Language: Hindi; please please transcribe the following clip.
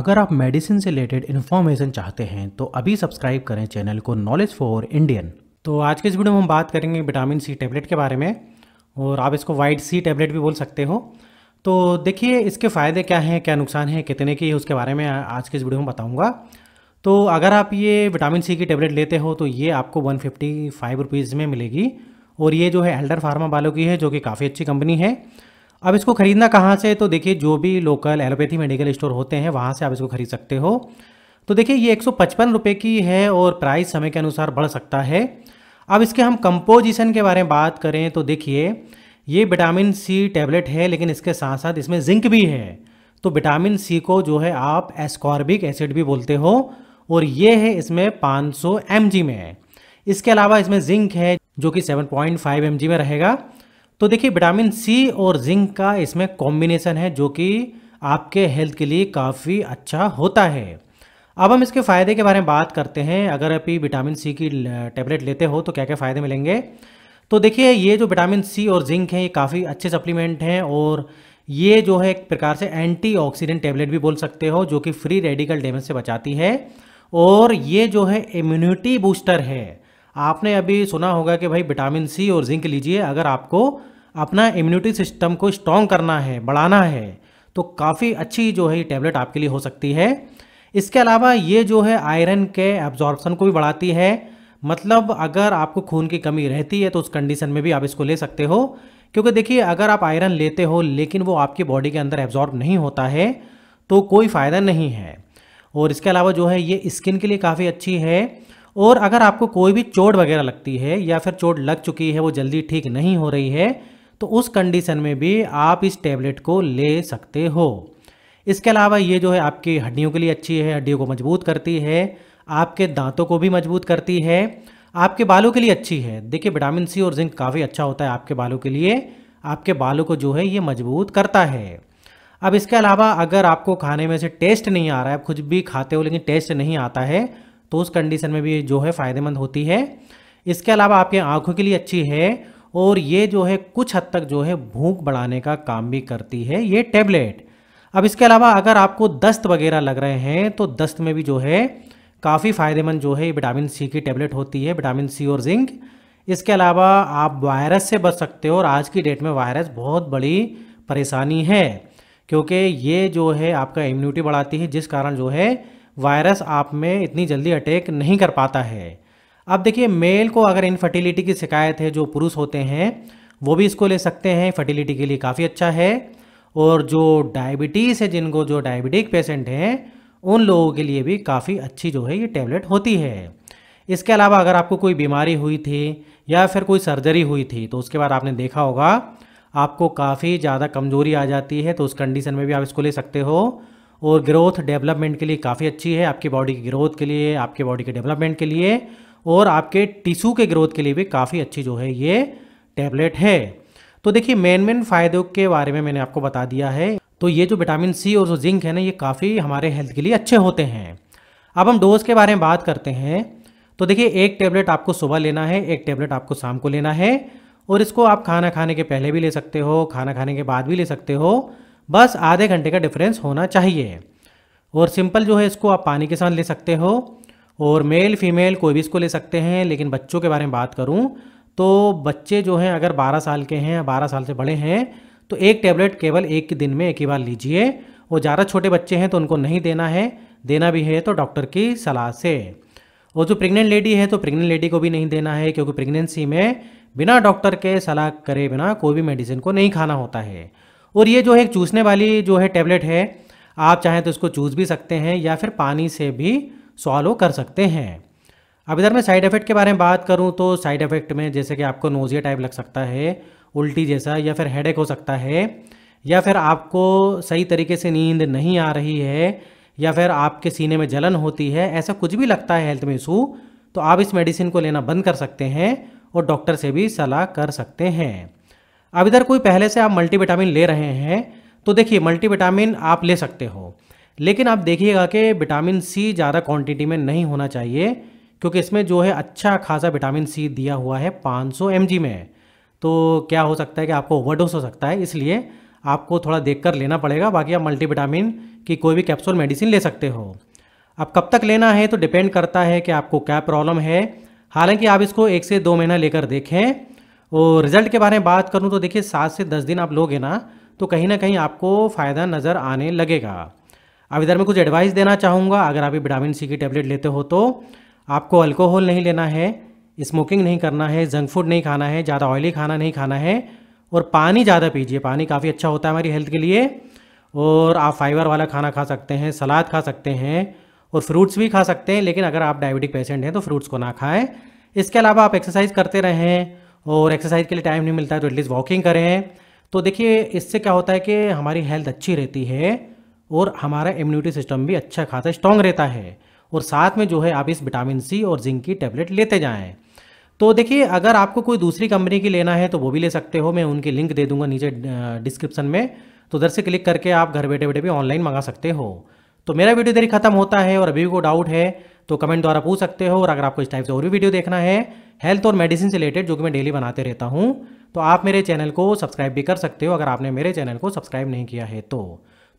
अगर आप मेडिसिन से रिलेटेड इन्फॉर्मेशन चाहते हैं तो अभी सब्सक्राइब करें चैनल को नॉलेज फॉर इंडियन तो आज के इस वीडियो में हम बात करेंगे विटामिन सी टेबलेट के बारे में और आप इसको वाइट सी टेबलेट भी बोल सकते हो तो देखिए इसके फ़ायदे क्या हैं क्या नुकसान हैं कितने की उसके बारे में आज के इस वीडियो में बताऊँगा तो अगर आप ये विटामिन सी की टेबलेट लेते हो तो ये आपको वन फिफ्टी फाइव रुपीज़ में मिलेगी और ये जो है एल्डर फार्मा वालों की है जो कि काफ़ी अच्छी कंपनी है अब इसको खरीदना कहाँ से तो देखिए जो भी लोकल एलोपैथी मेडिकल स्टोर होते हैं वहाँ से आप इसको खरीद सकते हो तो देखिए ये एक सौ की है और प्राइस समय के अनुसार बढ़ सकता है अब इसके हम कंपोजिशन के बारे में बात करें तो देखिए ये विटामिन सी टैबलेट है लेकिन इसके साथ साथ इसमें जिंक भी है तो विटामिन सी को जो है आप एस्कॉर्बिक एसिड भी बोलते हो और ये है इसमें 500 सौ में इसके अलावा इसमें जिंक है जो कि 7.5 पॉइंट में रहेगा तो देखिए विटामिन सी और जिंक का इसमें कॉम्बिनेशन है जो कि आपके हेल्थ के लिए काफ़ी अच्छा होता है अब हम इसके फ़ायदे के बारे में बात करते हैं अगर आप विटामिन सी की टेबलेट लेते हो तो क्या क्या फ़ायदे मिलेंगे तो देखिए ये जो विटामिन सी और जिंक है ये काफ़ी अच्छे सप्लीमेंट हैं और ये जो है एक प्रकार से एंटीऑक्सीडेंट टेबलेट भी बोल सकते हो जो कि फ्री रेडिकल डैमेज से बचाती है और ये जो है इम्यूनिटी बूस्टर है आपने अभी सुना होगा कि भाई विटामिन सी और जिंक लीजिए अगर आपको अपना इम्यूनिटी सिस्टम को स्ट्रॉन्ग करना है बढ़ाना है तो काफ़ी अच्छी जो है ये टैबलेट आपके लिए हो सकती है इसके अलावा ये जो है आयरन के एब्जॉर्बसन को भी बढ़ाती है मतलब अगर आपको खून की कमी रहती है तो उस कंडीशन में भी आप इसको ले सकते हो क्योंकि देखिए अगर आप आयरन लेते हो लेकिन वो आपकी बॉडी के अंदर एब्जॉर्ब नहीं होता है तो कोई फ़ायदा नहीं है और इसके अलावा जो है ये स्किन के लिए काफ़ी अच्छी है और अगर आपको कोई भी चोट वगैरह लगती है या फिर चोट लग चुकी है वो जल्दी ठीक नहीं हो रही है तो उस कंडीशन में भी आप इस टैबलेट को ले सकते हो इसके अलावा ये जो है आपकी हड्डियों के लिए अच्छी है हड्डियों को मजबूत करती है आपके दांतों को भी मजबूत करती है आपके बालों के लिए अच्छी है देखिए विटामिन सी और जिंक काफ़ी अच्छा होता है आपके बालों के लिए आपके बालों को जो है ये मजबूत करता है अब इसके अलावा अगर आपको खाने में से टेस्ट नहीं आ रहा है कुछ भी खाते हो लेकिन टेस्ट नहीं आता है तो उस कंडीशन में भी जो है फ़ायदेमंद होती है इसके अलावा आपके आँखों के लिए अच्छी है और ये जो है कुछ हद तक जो है भूख बढ़ाने का काम भी करती है ये टैबलेट अब इसके अलावा अगर आपको दस्त वगैरह लग रहे हैं तो दस्त में भी जो है काफ़ी फ़ायदेमंद जो है विटामिन सी की टेबलेट होती है विटामिन सी और जिंक इसके अलावा आप वायरस से बच सकते हो और आज की डेट में वायरस बहुत बड़ी परेशानी है क्योंकि ये जो है आपका इम्यूनिटी बढ़ाती है जिस कारण जो है वायरस आप में इतनी जल्दी अटैक नहीं कर पाता है अब देखिए मेल को अगर इनफर्टिलिटी की शिकायत है जो पुरुष होते हैं वो भी इसको ले सकते हैं फर्टिलिटी के लिए काफ़ी अच्छा है और जो डायबिटीज़ है जिनको जो डायबिटिक पेशेंट हैं उन लोगों के लिए भी काफ़ी अच्छी जो है ये टैबलेट होती है इसके अलावा अगर आपको कोई बीमारी हुई थी या फिर कोई सर्जरी हुई थी तो उसके बाद आपने देखा होगा आपको काफ़ी ज़्यादा कमजोरी आ जाती है तो उस कंडीशन में भी आप इसको ले सकते हो और ग्रोथ डेवलपमेंट के लिए काफ़ी अच्छी है आपकी बॉडी की ग्रोथ के लिए आपके बॉडी के डेवलपमेंट के लिए और आपके टिश्यू के ग्रोथ के लिए भी काफ़ी अच्छी जो है ये टैबलेट है तो देखिए मेन मेन फ़ायदों के बारे में मैंने आपको बता दिया है तो ये जो विटामिन सी और जो जिंक है ना ये काफ़ी हमारे हेल्थ के लिए अच्छे होते हैं अब हम डोज के बारे में बात करते हैं तो देखिए एक टैबलेट आपको सुबह लेना है एक टैबलेट आपको शाम को लेना है और इसको आप खाना खाने के पहले भी ले सकते हो खाना खाने के बाद भी ले सकते हो बस आधे घंटे का डिफरेंस होना चाहिए और सिंपल जो है इसको आप पानी के साथ ले सकते हो और मेल फीमेल कोई भी इसको ले सकते हैं लेकिन बच्चों के बारे में बात करूँ तो बच्चे जो हैं अगर 12 साल के हैं 12 साल से बड़े हैं तो एक टैबलेट केवल एक ही दिन में एक ही बार लीजिए और ज़्यादा छोटे बच्चे हैं तो उनको नहीं देना है देना भी है तो डॉक्टर की सलाह से और जो प्रेग्नेंट लेडी है तो प्रेग्नेंट लेडी को भी नहीं देना है क्योंकि प्रेगनेंसी में बिना डॉक्टर के सलाह करे बिना कोई भी मेडिसिन को नहीं खाना होता है और ये जो है एक चूसने वाली जो है टैबलेट है आप चाहें तो इसको चूस भी सकते हैं या फिर पानी से भी सॉल्व कर सकते हैं अब इधर मैं साइड इफ़ेक्ट के बारे में बात करूं तो साइड इफ़ेक्ट में जैसे कि आपको नोजिया टाइप लग सकता है उल्टी जैसा या फिर हेडेक हो सकता है या फिर आपको सही तरीके से नींद नहीं आ रही है या फिर आपके सीने में जलन होती है ऐसा कुछ भी लगता है हेल्थ में इशू तो आप इस मेडिसिन को लेना बंद कर सकते हैं और डॉक्टर से भी सलाह कर सकते हैं अब इधर कोई पहले से आप मल्टीविटामिन ले रहे हैं तो देखिए मल्टीविटामिन आप ले सकते हो लेकिन आप देखिएगा कि विटामिन सी ज़्यादा क्वांटिटी में नहीं होना चाहिए क्योंकि इसमें जो है अच्छा खासा विटामिन सी दिया हुआ है 500 सौ में तो क्या हो सकता है कि आपको ओवरडोज हो सकता है इसलिए आपको थोड़ा देख कर लेना पड़ेगा बाकी आप विटामिन की कोई भी कैप्सूल मेडिसिन ले सकते हो अब कब तक लेना है तो डिपेंड करता है कि आपको क्या प्रॉब्लम है हालांकि आप इसको एक से दो महीना लेकर देखें और रिजल्ट के बारे में बात करूँ तो देखिए सात से दस दिन आप लोगे ना तो कहीं ना कहीं आपको फ़ायदा नज़र आने लगेगा अब इधर मैं कुछ एडवाइस देना चाहूँगा अगर आप विटामिन सी की टैबलेट लेते हो तो आपको अल्कोहल नहीं लेना है स्मोकिंग नहीं करना है जंक फूड नहीं खाना है ज़्यादा ऑयली खाना नहीं खाना है और पानी ज़्यादा पीजिए पानी काफ़ी अच्छा होता है हमारी हेल्थ के लिए और आप फाइबर वाला खाना खा सकते हैं सलाद खा सकते हैं और फ्रूट्स भी खा सकते हैं लेकिन अगर आप डायबिटिक पेशेंट हैं तो फ्रूट्स को ना खाएं इसके अलावा आप एक्सरसाइज करते रहें और एक्सरसाइज के लिए टाइम नहीं मिलता है तो एटलीस्ट वॉकिंग करें तो देखिए इससे क्या होता है कि हमारी हेल्थ अच्छी रहती है और हमारा इम्यूनिटी सिस्टम भी अच्छा खासा स्ट्रांग रहता है और साथ में जो है आप इस विटामिन सी और जिंक की टैबलेट लेते जाएँ तो देखिए अगर आपको कोई दूसरी कंपनी की लेना है तो वो भी ले सकते हो मैं उनकी लिंक दे दूंगा नीचे डिस्क्रिप्शन में तो उधर से क्लिक करके आप घर बैठे बैठे भी ऑनलाइन मंगा सकते हो तो मेरा वीडियो देरी खत्म होता है और अभी भी कोई डाउट है तो कमेंट द्वारा पूछ सकते हो और अगर आपको इस टाइप से और भी वीडियो देखना है हेल्थ और मेडिसिन से रिलेटेड जो कि मैं डेली बनाते रहता हूँ तो आप मेरे चैनल को सब्सक्राइब भी कर सकते हो अगर आपने मेरे चैनल को सब्सक्राइब नहीं किया है तो